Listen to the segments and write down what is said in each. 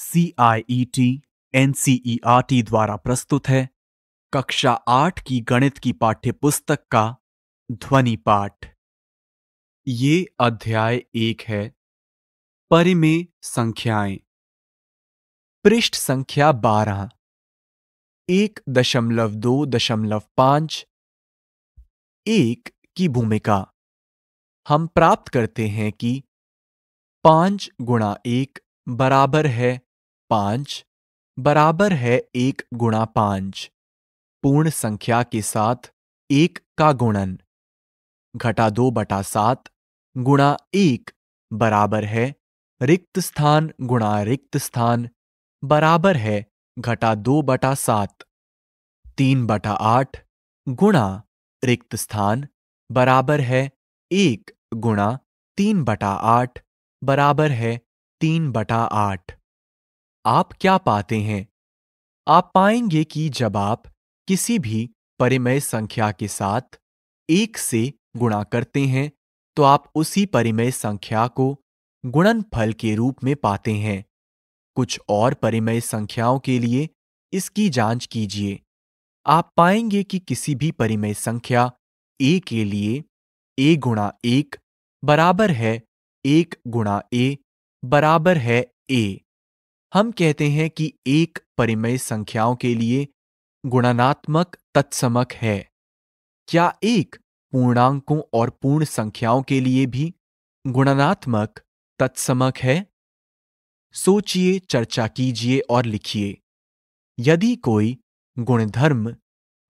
C I E T N C E R T द्वारा प्रस्तुत है कक्षा आठ की गणित की पाठ्य पुस्तक का ध्वनि पाठ ये अध्याय एक है परिमेय संख्याएं पृष्ठ संख्या बारह एक दशमलव दो दशमलव पांच एक की भूमिका हम प्राप्त करते हैं कि पांच गुणा एक बराबर है पांच बराबर है एक गुणा पांच पूर्ण संख्या के साथ एक का गुणन घटा दो बटा सात गुणा एक बराबर है रिक्त स्थान गुणा रिक्त स्थान बराबर है घटा दो बटा सात तीन बटा आठ गुणा रिक्त स्थान बराबर है एक गुणा तीन बटा आठ बराबर है तीन बटा आठ आप क्या पाते हैं आप पाएंगे कि जब आप किसी भी परिमेय संख्या के साथ एक से गुणा करते हैं तो आप उसी परिमेय संख्या को गुणनफल के रूप में पाते हैं कुछ और परिमेय संख्याओं के लिए इसकी जांच कीजिए आप पाएंगे कि किसी भी परिमेय संख्या ए के लिए ए गुणा एक बराबर है एक गुणा ए बराबर है ए हम कहते हैं कि एक परिमेय संख्याओं के लिए गुणनात्मक तत्समक है क्या एक पूर्णांकों और पूर्ण संख्याओं के लिए भी गुणनात्मक तत्समक है सोचिए चर्चा कीजिए और लिखिए यदि कोई गुणधर्म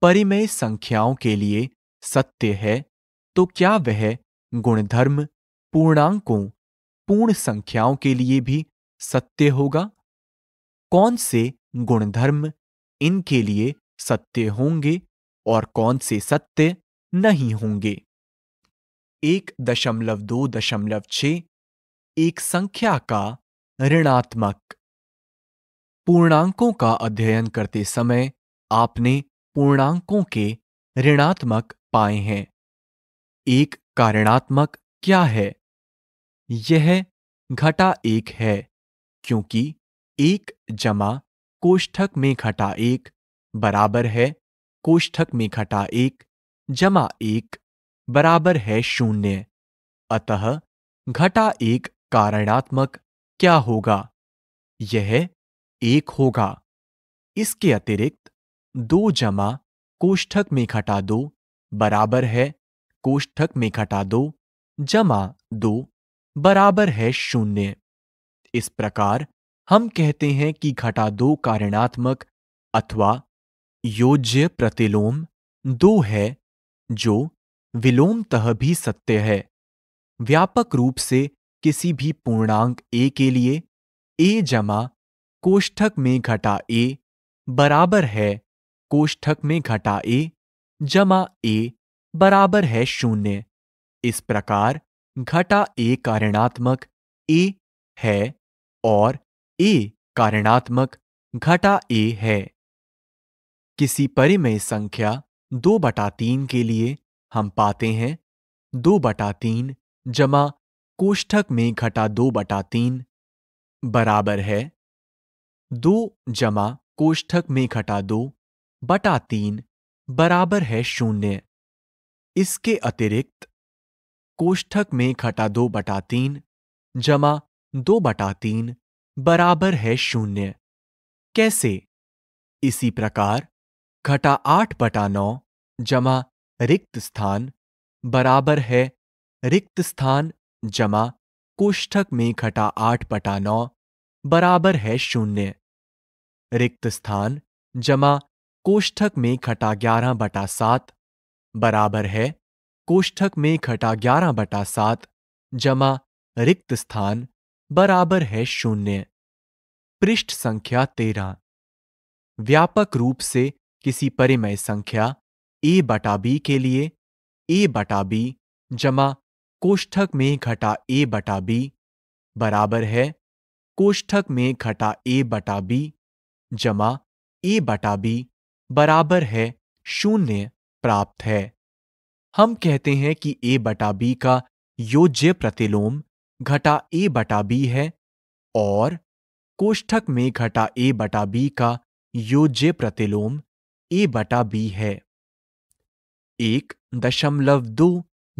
परिमेय संख्याओं के लिए सत्य है तो क्या वह गुणधर्म पूर्णांकों पूर्ण संख्याओं के लिए भी सत्य होगा कौन से गुणधर्म इनके लिए सत्य होंगे और कौन से सत्य नहीं होंगे एक दशमलव दो दशमलव छ एक संख्या का ऋणात्मक पूर्णांकों का अध्ययन करते समय आपने पूर्णांकों के ऋणात्मक पाए हैं एक का ऋणात्मक क्या है यह घटा एक है क्योंकि एक जमा कोष्ठक में घटा एक बराबर है कोष्ठक में घटा एक जमा एक बराबर है शून्य अतः घटा एक कारणात्मक क्या होगा यह एक होगा इसके अतिरिक्त दो जमा कोष्ठक में घटा दो बराबर है कोष्ठक में घटा दो जमा दो बराबर है शून्य इस प्रकार हम कहते हैं कि घटा दो कारणात्मक अथवा योज्य प्रतिलोम दो है जो विलोमतः भी सत्य है व्यापक रूप से किसी भी पूर्णांक ए के लिए ए जमा कोष्ठक में घटा ए बराबर है कोष्ठक में घटा ए जमा ए बराबर है शून्य इस प्रकार घटा ए कारणात्मक ए है और ए कारणात्मक घटा ए है किसी परिमेय संख्या दो बटा तीन के लिए हम पाते हैं दो बटा तीन जमा कोष्ठक में घटा दो बटा तीन बराबर है दो जमा कोष्ठक में घटा दो बटा तीन बराबर है शून्य इसके अतिरिक्त कोष्ठक में घटा दो बटा तीन जमा दो बटा तीन बराबर है शून्य कैसे इसी प्रकार घटा आठ बटा नौ जमा रिक्त स्थान बराबर है रिक्त स्थान जमा कोष्ठक में घटा आठ बटा नौ बराबर है शून्य रिक्त स्थान जमा कोष्ठक में घटा ग्यारह बटा सात बराबर है कोष्ठक में घटा ग्यारह बटा सात जमा रिक्त स्थान बराबर है शून्य पृष्ठ संख्या तेरह व्यापक रूप से किसी परिमय संख्या ए बटा बी के लिए ए बटा बी जमा कोष्ठक में घटा ए बटा बी बराबर है कोष्ठक में घटा ए बटा बी जमा ए बटा बी बराबर है शून्य प्राप्त है हम कहते हैं कि ए बटा बी का योज्य प्रतिलोम घटा ए बटा बी है और कोष्ठक में घटा ए बटा बी का योज्य प्रतिलोम ए बटा बी है एक दशमलव दो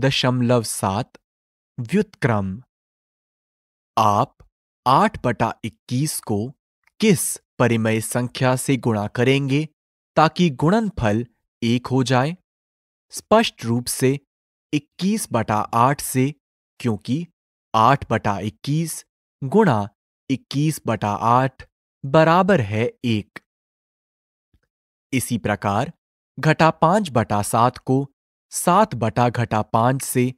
दशमलव सात व्युतक्रम आप आठ बटा इक्कीस को किस परिमय संख्या से गुणा करेंगे ताकि गुणनफल एक हो जाए स्पष्ट रूप से इक्कीस बटा आठ से क्योंकि आठ बटा इक्कीस गुणा इक्कीस बटा आठ बराबर है एक इसी प्रकार घटा पांच बटा सात को सात बटा घटा पांच से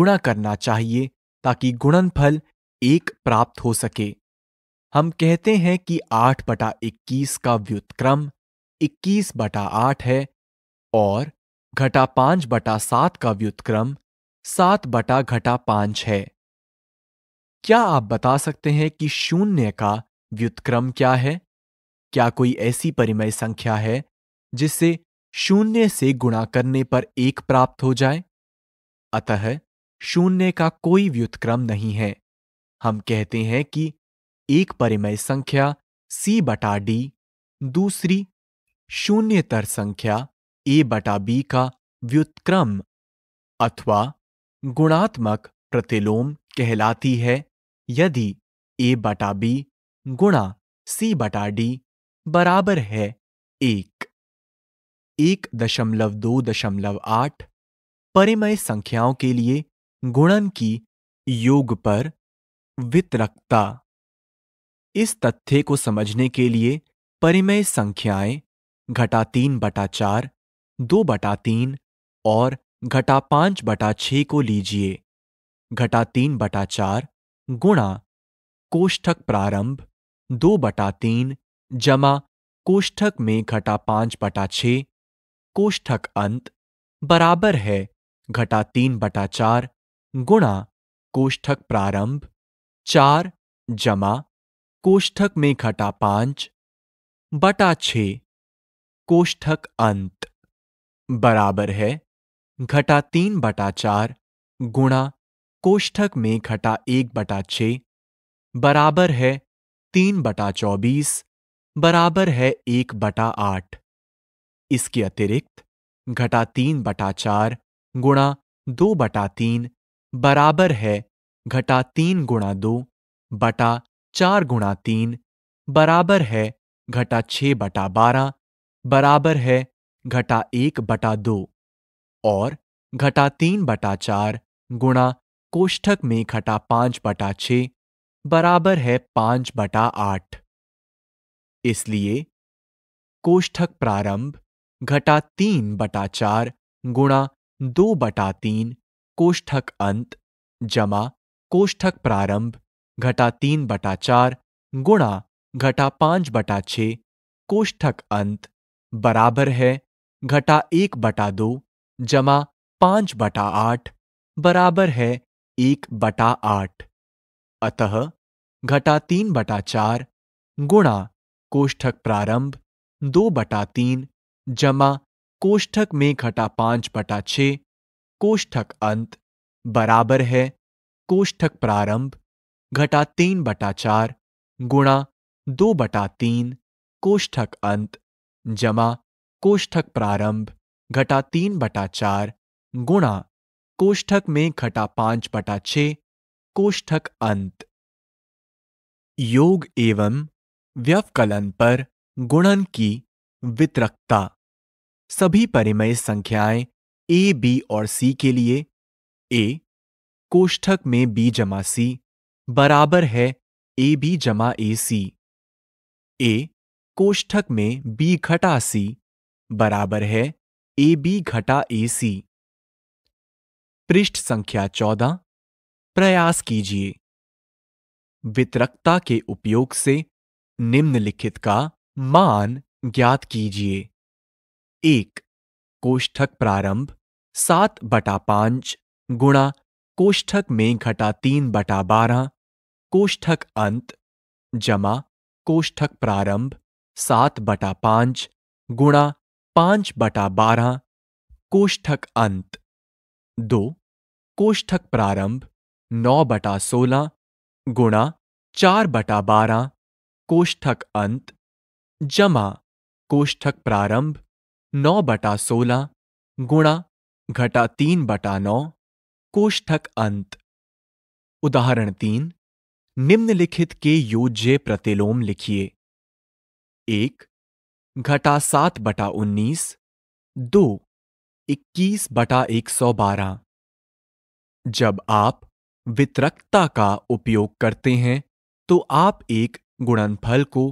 गुणा करना चाहिए ताकि गुणनफल एक प्राप्त हो सके हम कहते हैं कि आठ बटा इक्कीस का व्युत्क्रम इक्कीस बटा आठ है और घटा पांच बटा सात का व्युत्क्रम सात बटा घटा पांच है क्या आप बता सकते हैं कि शून्य का व्युत्क्रम क्या है क्या कोई ऐसी परिमय संख्या है जिससे शून्य से गुणा करने पर एक प्राप्त हो जाए अतः शून्य का कोई व्युत्क्रम नहीं है हम कहते हैं कि एक परिमय संख्या c बटा डी दूसरी शून्यतर संख्या a बटा बी का व्युत्क्रम अथवा गुणात्मक प्रतिलोम कहलाती है यदि ए बटा बी गुणा सी बटा डी बराबर है एक एक दशमलव दो दशमलव आठ परिमय संख्याओं के लिए गुणन की योग पर वितरकता इस तथ्य को समझने के लिए परिमय संख्याएं घटा तीन बटा चार दो बटा तीन और घटा पांच बटा छ को लीजिए घटा तीन बटा चार गुणा कोष्ठक प्रारंभ दो बटा तीन जमा कोष्ठक में घटा पांच बटा छ कोष्ठक अंत बराबर है घटा तीन बटा चार गुणा कोष्ठक प्रारंभ चार जमा कोष्ठक में घटा पांच बटा छ कोष्ठक अंत बराबर है घटा तीन बटा चार गुणा कोष्ठक में घटा एक बटा छ बराबर है तीन बटा चौबीस बराबर है एक बटा आठ इसके अतिरिक्त घटा तीन बटा चार गुणा दो बटा तीन बराबर है घटा तीन गुणा दो बटा चार गुणा तीन बराबर है घटा छ बटा बारह बराबर है घटा एक बटा दो और घटा तीन बटा चार गुणा कोष्ठक में घटा पांच बटा छ बराबर है पांच बटा आठ इसलिए कोष्ठक प्रारंभ घटा तीन बटा चार गुणा दो बटा तीन कोष्ठक अंत जमा कोष्ठक प्रारंभ घटा तीन बटा चार गुणा घटा पांच बटा छ कोष्ठक अंत बराबर है घटा एक बटा दो जमा पांच बटा आठ बराबर है एक बटा आठ अतः घटा तीन बटा चार गुणा कोष्ठक प्रारंभ दो बटा तीन जमा कोष्ठक में घटा पांच बटा छ कोष्ठक अंत बराबर है कोष्ठक प्रारंभ घटा तीन बटा चार गुणा दो बटा तीन कोष्ठक अंत जमा कोष्ठक प्रारंभ घटा तीन बटा चार गुणा कोष्ठक में घटा पांच बटा छे कोष्ठक अंत योग एवं व्यवकलन पर गुणन की वितरकता सभी परिमय संख्याएं ए बी और सी के लिए ए कोष्ठक में बी जमा सी बराबर है ए बी जमा ए सी ए कोष्ठक में बी घटा सी बराबर है ए बी घटा ए सी पृष्ठ संख्या चौदह प्रयास कीजिए वितरकता के उपयोग से निम्नलिखित का मान ज्ञात कीजिए एक कोष्ठक प्रारंभ सात बटा पांच गुणा कोष्ठक में घटा तीन बटा बारह कोष्ठक अंत जमा कोष्ठक प्रारंभ सात बटा पांच गुणा पांच बटा बारह कोष्ठक अंत दो कोष्ठक प्रारंभ नौ बटा सोलह गुणा चार बटा बारह कोष्ठक अंत जमा कोष्ठक प्रारंभ नौ बटा सोलह गुणा घटा तीन बटा नौ कोष्ठक अंत उदाहरण तीन निम्नलिखित के योज्य प्रतिलोम लिखिए एक घटा सात बटा उन्नीस दो इक्कीस बटा एक सौ बारह जब आप वितरकता का उपयोग करते हैं तो आप एक गुणनफल को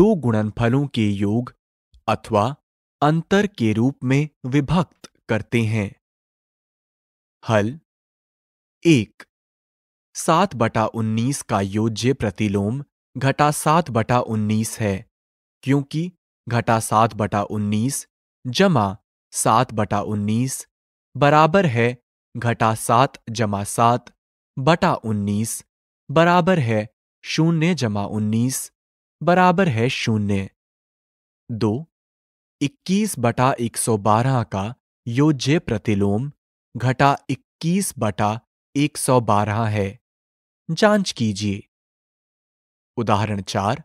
दो गुणनफलों के योग अथवा अंतर के रूप में विभक्त करते हैं हल एक सात बटा उन्नीस का योज्य प्रतिलोम घटा सात बटा उन्नीस है क्योंकि घटा सात बटा उन्नीस जमा सात बटा उन्नीस बराबर है घटा सात जमा सात बटा उन्नीस बराबर है शून्य जमा उन्नीस बराबर है शून्य दो इक्कीस बटा एक सौ बारह का योज्य प्रतिलोम घटा इक्कीस बटा एक सौ बारह है जांच कीजिए उदाहरण चार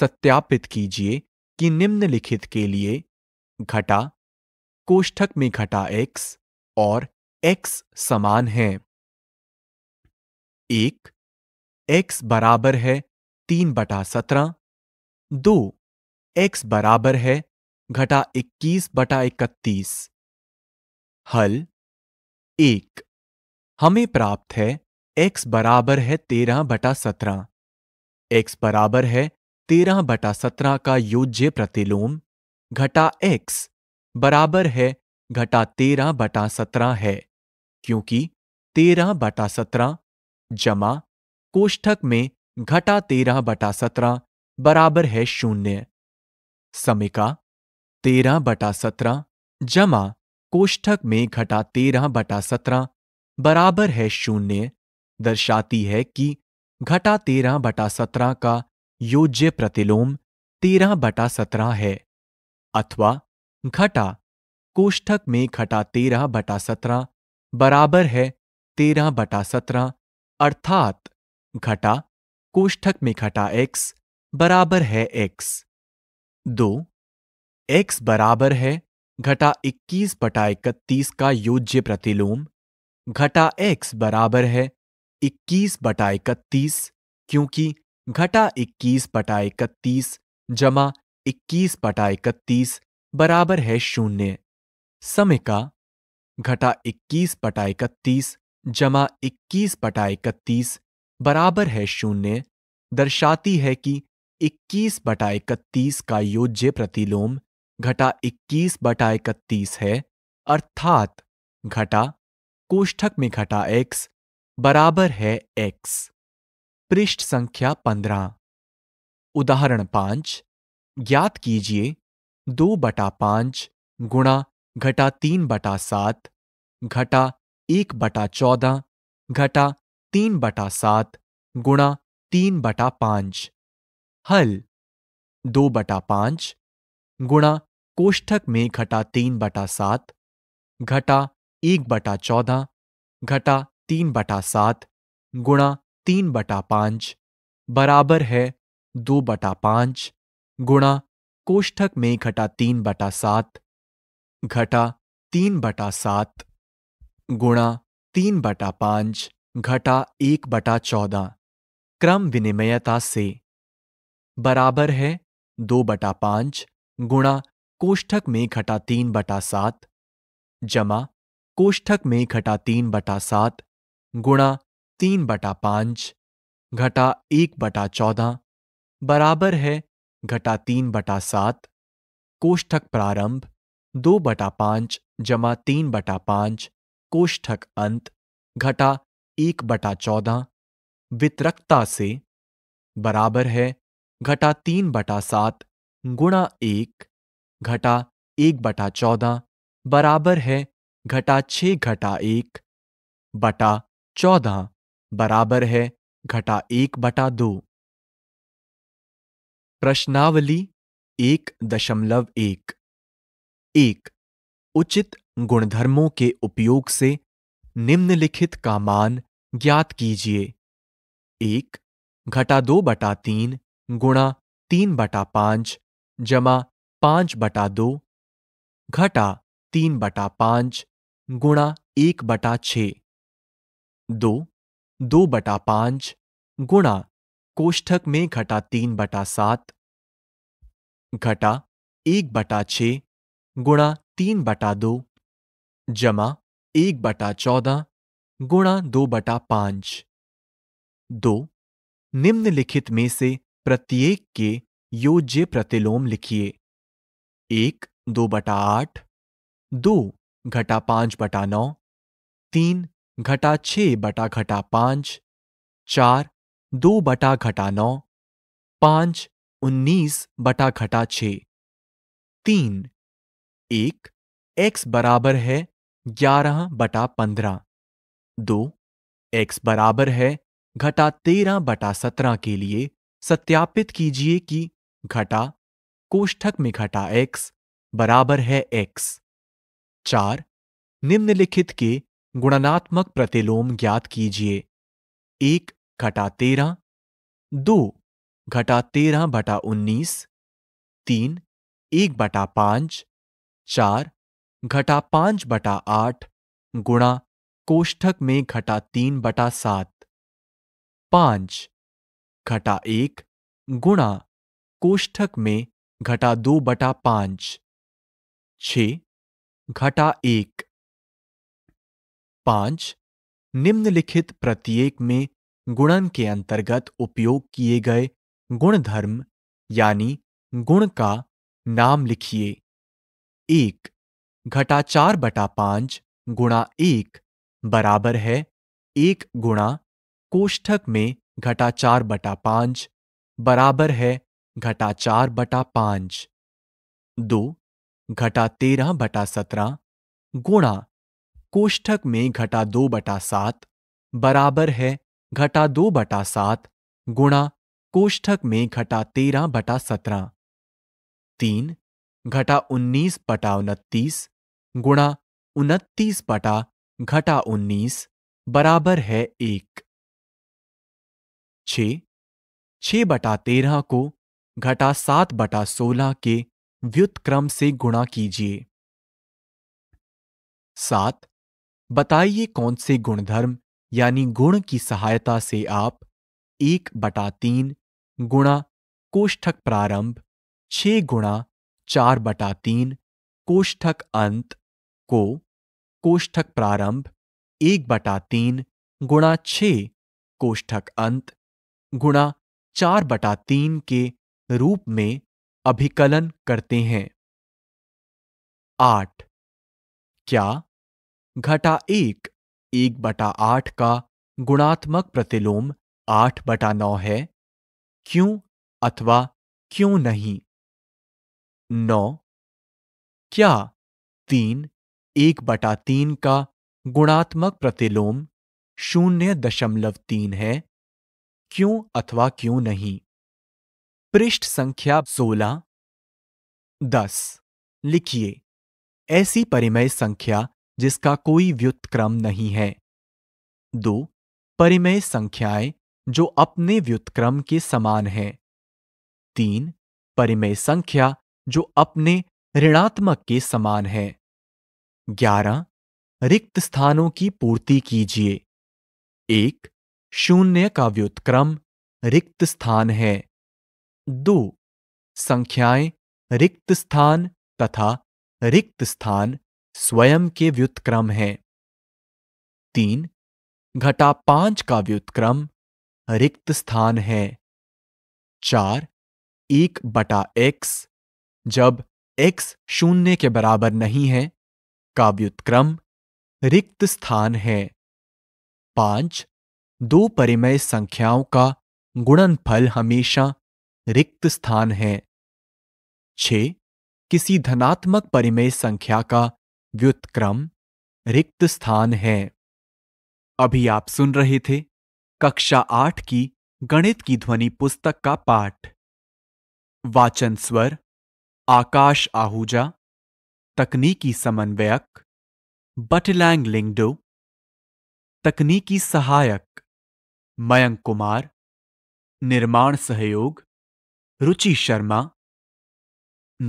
सत्यापित कीजिए कि निम्नलिखित के लिए घटा कोष्ठक में घटा x और x समान है एक x बराबर है तीन बटा सत्रह दो x बराबर है घटा इक्कीस बटा इकतीस हल एक हमें प्राप्त है x बराबर है तेरह बटा सत्रह एक्स बराबर है तेरह बटा सत्रह का योज्य प्रतिलोम घटा एक्स बराबर है घटा तेरह बटा सत्रह है क्योंकि तेरह बटा सत्रह जमा कोष्ठक में घटा तेरह बटा सत्रह बराबर है शून्य समिका तेरह बटा सत्रह जमा कोष्ठक में घटा तेरह बटा सत्रह बराबर है शून्य दर्शाती है कि घटा तेरह बटा सत्रह का योज्य प्रतिलोम तेरह बटा सत्रह है अथवा घटा कोष्ठक में घटा तेरह बटा सत्रह बराबर है तेरह बटा सत्रह अर्थात घटा कोष्ठक में घटा x बराबर है x दो x बराबर है घटा इक्कीस बटा इकतीस का योज्य प्रतिलोम घटा x बराबर है इक्कीस बटा इकतीस क्योंकि घटा इक्कीस बटा इकतीस जमा इक्कीस बटा इकतीस बराबर है शून्य समय का घटा इक्कीस बटा इकतीस जमा इक्कीस बटा इकतीस बराबर है शून्य दर्शाती है कि इक्कीस बटा इकतीस का योज्य प्रतिलोम घटा इक्कीस बटा इकतीस है अर्थात घटा कोष्ठक में घटा x बराबर है x पृष्ठ संख्या पंद्रह उदाहरण पांच ज्ञात कीजिए दो बटा पांच गुणा घटा तीन बटा सात घटा एक बटा चौदह घटा तीन बटा सात गुणा तीन बटा पांच हल दो बटा पांच गुणा कोष्ठक में घटा तीन बटा सात घटा एक बटा चौदह घटा तीन बटा सात गुणा तीन बटा पांच बराबर है दो बटा पांच गुणा कोष्ठक में घटा तीन बटा सात घटा तीन बटा सात गुणा तीन बटा पांच घटा एक बटा चौदह क्रम विनिमयता से बराबर है दो बटा पांच गुणा कोष्ठक में घटा तीन बटा सात जमा कोष्ठक में घटा तीन बटा सात गुणा तीन बटा पांच घटा एक बटा चौदह बराबर है घटा तीन बटा सात कोष्ठक प्रारंभ दो बटा पांच जमा तीन बटा पांच कोष्ठक अंत घटा एक बटा चौदह वितरकता से बराबर है घटा तीन बटा सात गुणा एक घटा एक बटा चौदह बराबर है घटा छ घटा एक बटा चौदह बराबर है घटा एक बटा दो प्रश्नावली एक दशमलव एक एक उचित गुणधर्मों के उपयोग से निम्नलिखित का मान ज्ञात कीजिए एक घटा दो बटा तीन गुणा तीन बटा पांच जमा पांच बटा दो घटा तीन बटा पांच गुणा एक बटा छ दो दो बटा पांच गुणा कोष्ठक में घटा तीन बटा सात घटा एक बटा छ गुणा तीन बटा दो जमा एक बटा चौदह गुणा दो बटा पांच दो निम्नलिखित में से प्रत्येक के योज्य प्रतिलोम लिखिए एक दो बटा आठ दो घटा पांच बटा नौ तीन घटा छ बटा घटा पांच चार दो बटा घटा नौ पांच उन्नीस बटा घटा छ तीन एक एक्स बराबर है ग्यारह बटा पंद्रह दो एक्स बराबर है घटा तेरह बटा सत्रह के लिए सत्यापित कीजिए कि घटा कोष्ठक में घटा एक्स बराबर है एक्स चार निम्नलिखित के गुणनात्मक प्रतिलोम ज्ञात कीजिए एक घटा तेरह दो घटा तेरह बटा उन्नीस तीन एक बटा पांच चार घटा पांच बटा आठ गुणा कोष्ठक में घटा तीन बटा सात पांच घटा एक गुणा कोष्ठक में घटा दो बटा पांच छ घटा एक पांच निम्नलिखित प्रत्येक में गुणन के अंतर्गत उपयोग किए गए गुणधर्म यानी गुण का नाम लिखिए एक घटा चार बटा पांच गुणा एक बराबर है एक गुणा कोष्ठक में घटा चार बटा पांच बराबर है घटा चार बटा पांच दो घटा तेरह बटा सत्रह गुणा कोष्ठक में घटा दो बटा सात बराबर है घटा दो बटा सात गुणा कोष्ठक में घटा तेरह बटा सत्रह तीन घटा उन्नीस बटा उनतीस गुणा उनतीस बटा घटा उन्नीस बराबर है एक छ छ बटा तेरह को घटा सात बटा सोलह के व्युतक्रम से गुणा कीजिए सात बताइए कौन से गुणधर्म यानी गुण की सहायता से आप एक बटा तीन गुणा कोष्ठक प्रारंभ छ गुणा चार बटा तीन कोष्ठक अंत को कोष्ठक प्रारंभ एक बटा तीन गुणा छ कोष्ठक अंत गुणा चार बटा तीन के रूप में अभिकलन करते हैं आठ क्या घटा एक एक बटा आठ का गुणात्मक प्रतिलोम आठ बटा नौ है क्यों अथवा क्यों नहीं नौ क्या तीन एक बटा तीन का गुणात्मक प्रतिलोम शून्य दशमलव तीन है क्यों अथवा क्यों नहीं पृष्ठ संख्या सोलह दस लिखिए ऐसी परिमय संख्या जिसका कोई व्युत्क्रम नहीं है दो परिमेय संख्याएं जो अपने व्युत्क्रम के समान हैं तीन परिमेय संख्या जो अपने ऋणात्मक के समान है ग्यारह रिक्त स्थानों की पूर्ति कीजिए एक शून्य का व्युत्क्रम रिक्त स्थान है दो संख्याएं रिक्त स्थान तथा रिक्त स्थान स्वयं के व्युत्क्रम हैं तीन घटा पांच का व्युत्क्रम रिक्त स्थान है चार एक बटा एक्स जब एक्स शून्य के बराबर नहीं है का व्युत्क्रम रिक्त स्थान है पांच दो परिमेय संख्याओं का गुणनफल हमेशा रिक्त स्थान है छ किसी धनात्मक परिमेय संख्या का व्युत्क्रम रिक्त स्थान है अभी आप सुन रहे थे कक्षा आठ की गणित की ध्वनि पुस्तक का पाठ वाचन स्वर आकाश आहूजा तकनीकी समन्वयक बटलैंग लिंगडो तकनीकी सहायक मयंक कुमार निर्माण सहयोग रुचि शर्मा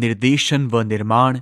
निर्देशन व निर्माण